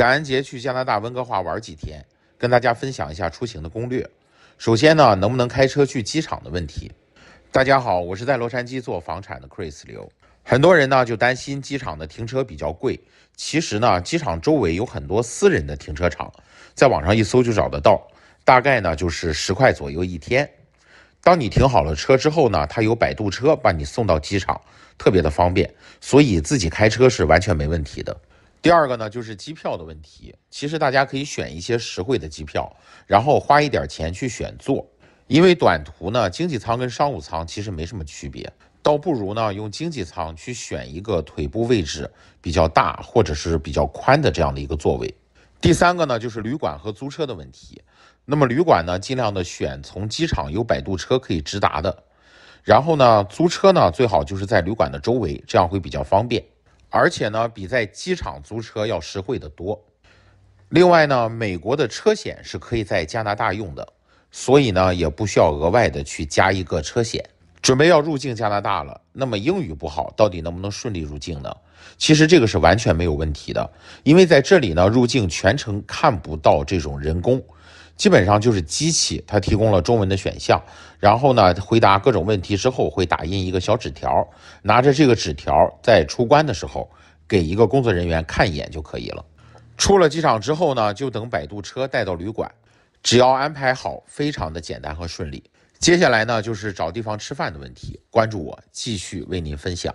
感恩节去加拿大温哥华玩几天，跟大家分享一下出行的攻略。首先呢，能不能开车去机场的问题。大家好，我是在洛杉矶做房产的 Chris 刘。很多人呢就担心机场的停车比较贵，其实呢，机场周围有很多私人的停车场，在网上一搜就找得到，大概呢就是十块左右一天。当你停好了车之后呢，他有摆渡车把你送到机场，特别的方便，所以自己开车是完全没问题的。第二个呢，就是机票的问题。其实大家可以选一些实惠的机票，然后花一点钱去选座，因为短途呢，经济舱跟商务舱其实没什么区别，倒不如呢用经济舱去选一个腿部位置比较大或者是比较宽的这样的一个座位。第三个呢，就是旅馆和租车的问题。那么旅馆呢，尽量的选从机场有摆渡车可以直达的，然后呢，租车呢最好就是在旅馆的周围，这样会比较方便。而且呢，比在机场租车要实惠的多。另外呢，美国的车险是可以在加拿大用的，所以呢，也不需要额外的去加一个车险。准备要入境加拿大了，那么英语不好，到底能不能顺利入境呢？其实这个是完全没有问题的，因为在这里呢，入境全程看不到这种人工。基本上就是机器，它提供了中文的选项，然后呢回答各种问题之后会打印一个小纸条，拿着这个纸条在出关的时候给一个工作人员看一眼就可以了。出了机场之后呢，就等摆渡车带到旅馆，只要安排好，非常的简单和顺利。接下来呢就是找地方吃饭的问题，关注我继续为您分享。